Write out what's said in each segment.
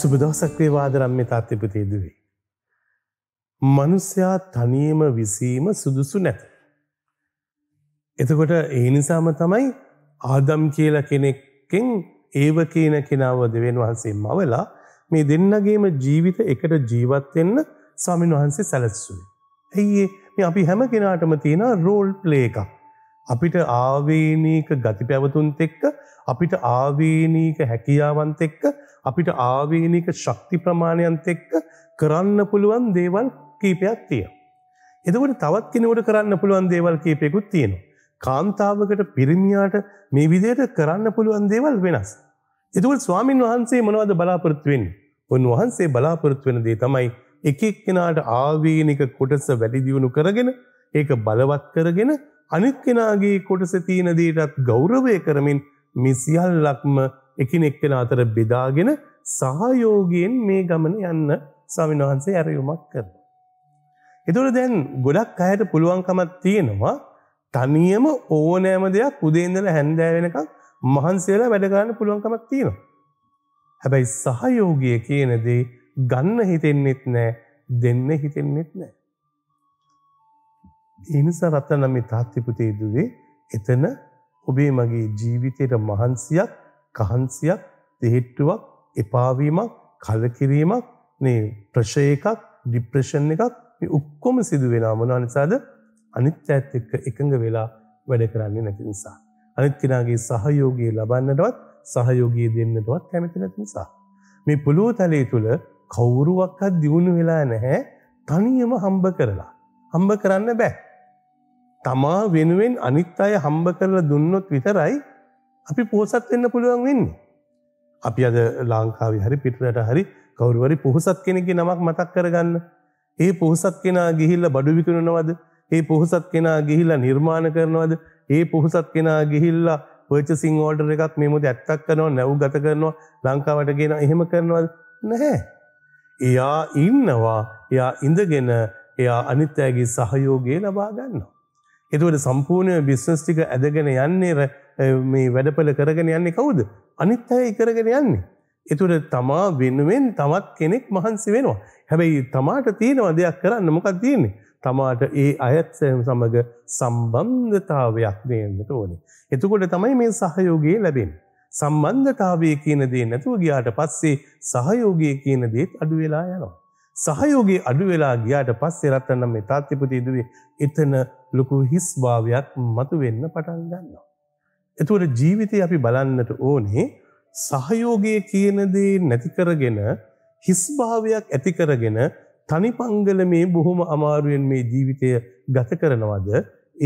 සුබදවසක්‍රේවාදරම් මේ තාත්්‍යපතේදවේ. මනුස්්‍යයා තනියම විසීම සුදුසු නැත. එතකොට ඒ නිසාම තමයි ආදම් කියල කෙනෙක්කෙන් ඒව කියන කෙනාව දෙවෙන් වහන්සේ මවලා මේ දෙන්නගේම ජීවිත එකට ජීවත්වෙන්න ස්වාමින් වහන්සේ සැලස්සුයි. ඇයිඒ මේ අපි හැම කෙනාටම තියෙන රෝල් ප්ලේ එකක්. අපිට ආවේනීක ගති පැවතුන්ත එක්ක අපිට ආවේනීක හැකියාවන්ත එක්ක අපිට ආවේනික ශක්ති ප්‍රමාණයන්ත එක්ක කරන්න පුළුවන් දේවල් කීපයක් තියෙනවා. එතකොට තවත් කෙනෙකුට කරන්න පුළුවන් දේවල් කීපයකුත් තියෙනවා. කාන්තාවකට පිරිමියාට මේ විදිහට කරන්න පුළුවන් දේවල් වෙනස්. එතකොට ස්වාමින් වහන්සේ මොනවද බලාපොරොත්තු වෙන්නේ? උන්වහන්සේ බලාපොරොත්තු වෙන දේ තමයි එක එක්කෙනාට ආවේනික කොටස වැඩි දියුණු කරගෙන ඒක බලවත් කරගෙන අනිත් කෙනාගේ කොටස තියෙන දේටත් ගෞරවය කරමින් මේ සියල්ලක්ම එකිනෙක කෙනා අතර බෙදාගෙන සහයෝගයෙන් මේ ගමන යන්න ස්වාමීන් වහන්සේ ඇරයුමක් කරනවා. ඒතකොට දැන් ගොඩක් අයට පුළුවන්කමක් තියෙනවා තනියම ඕනෑම දෙයක් උදේ ඉඳලා හැන්දෑ වෙනකන් මහන්සියලා වැඩ කරන්න පුළුවන්කමක් තියෙනවා. හැබැයි සහයෝගය කියන දේ ගන්න හිතෙන්නෙත් නෑ දෙන්න හිතෙන්නෙත් නෑ. ඒ නිසා රත්නම් මේ තාත්ති පුතේ දුවේ එතන ඔබේ මගේ ජීවිතේට මහන්සියක් කහන්සියක් දෙහෙට්ටුවක් එපාවීමක් කලකිරීමක් මේ ප්‍රශය එකක් ඩිප්‍රෙෂන් එකක් මේ ඔක්කොම සිදු වෙනවා මොනවා නිසාද අනිත් ඇත් එක්ක එකඟ වෙලා වැඩ කරන්නේ නැති නිසා අනිත් කෙනාගේ සහයෝගය ලබන්නටවත් සහයෝගය දෙන්නටවත් කැමති නැති නිසා මේ පුළුව තලයේ තුල කවුරුවක්වත් දියුණු වෙලා නැහැ තනියම හම්බ කරලා හම්බ කරන්න බෑ තමා වෙනුවෙන් අනිත් අය හම්බ කරලා දුන්නොත් විතරයි අපි පොහසත් වෙන්න පුළුවන් වෙන්නේ. අපි අද ලංකාවේ හරි පිටරට හරි කවුරුවරි පොහසත් කෙනෙක්ගේ නමක් මතක් කරගන්න. ඒ පොහසත් කෙනා ගිහිල්ලා බඩු විකුණනවද? ඒ පොහසත් කෙනා ගිහිල්ලා නිර්මාණ කරනවද? ඒ පොහසත් කෙනා ගිහිල්ලා පර්චේසිං ඕඩර් එකක් මේ මොදි ඇත්තක් කරනවා, නැව් ගත කරනවා, ලංකාවට ගේනවා, එහෙම කරනවද? නැහැ. එයා ඉන්නවා. එයා ඉඳගෙන එයා අනිත් අයගේ සහයෝගය ලබා ගන්නවා. එතකොට සම්පූර්ණ බිස්නස් ටික ඇදගෙන යන්නේ මේ වැඩපළ කරගෙන යන්නේ කවුද? අනිත් අය කරගෙන යන්නේ. එතකොට තමා වෙනුවෙන් තවත් කෙනෙක් මහන්සි වෙනවා. හැබැයි තමාට තියෙනවා දෙයක් කරන්න මොකක්ද තියෙන්නේ? තමාට ඒ අයත් සමග සම්බන්ධතාවයක් දෙන්න ඕනේ. එතකොට තමයි මේ සහයෝගය ලැබෙන්නේ. සම්බන්ධතාවය කියන දේ නැතුව ගියාට පස්සේ සහයෝගය කියන දේත් අඩු වෙලා යනවා. සහයෝගේ අඩු වෙලා ගියාට පස්සේ රත්නම් මේ තාත්තිපති ඉදුවේ එතන ලොකු හිස් භාවයක් මතු වෙන්න පටන් ගන්නවා. එතුවට ජීවිතය අපි බලන්නට ඕනේ සහයෝගය කියනදේ නැතිකරගෙන හිස්භාවයක් ඇතිකරගෙන තනිපංගල මේ බොහොම අමාරුවෙන් මේ ජීවිතය ගත කරනවද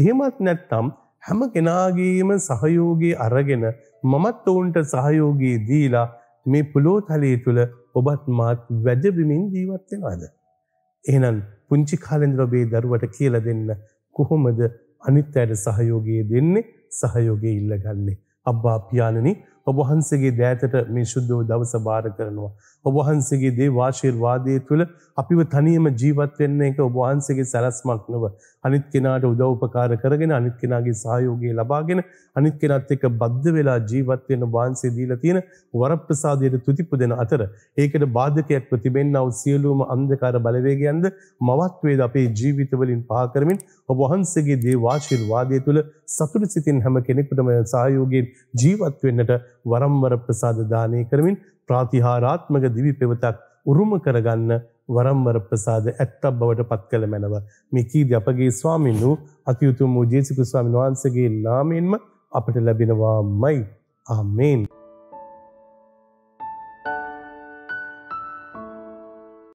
එහෙමත් නැත්තම් හැම කෙනාගේම සහයෝගයේ අරගෙන මමත් ඔවුන්ට සහයෝගයේ දීලා මේ පොළොව තලයේ තුල ඔබත් මාත් වැජබිමින් ජීවත් වෙනවද? එහෙනම් පුංචි කාලෙන්ද ඔබේ දරුවට කියලා දෙන්න කොහොමද අනිත් අයට සහයෝගය දෙන්නේ? සහයෝගය ඉල්ලගන්නේ. අබ්බා පියාණනි ඔබහන්සගේ දෑතට මේ ශුද්ධෝ දවස භාර කරනවා. ඔබහන්සගේ දේ වාශීර්වාදය තුළ අපිව තනියම ජීවත් වෙන්න එක ඔබහන්සගේ සැලස්මක් නොව අනිත් කෙනාට උදව්පකාර කරගෙන අනිත් කෙනාගේ සහයෝගය ලබාගෙන අනිත් කෙනත් එක්ක බද්ධ වෙලා ජීවත් වෙන වහන්සේ දීලා තියෙන වරප්‍රසාදයට තුතිපු දෙන අතර ඒකට බාධකයක් ප්‍රතිබෙන්නව සියලුම අන්ධකාර බලවේගයන්ද මවත් වේද අපේ ජීවිතවලින් පහ කරමින් ඔබහන්සගේ දේ වාශීර්වාදය තුළ සතුට සිතින් හැම කෙනෙකුටම සහයෝගයෙන් ජීවත් වෙන්නට වරම්වර ප්‍රසාද දානය කරමින් ප්‍රාතිහාරාත්මක දිවි පෙවතක් උරුම කරගන්න වරම්වර ප්‍රසාද ඇත්තක් බවට පත් කළ මැනව. මේ කීදී අපගේ ස්වාමීන් වූ අතිඋතුම් වූ ජේසුස් ස්වාමීන් වහන්සේගේ නාමයෙන්ම අපට ලැබෙනවාමයි. ආමේන්.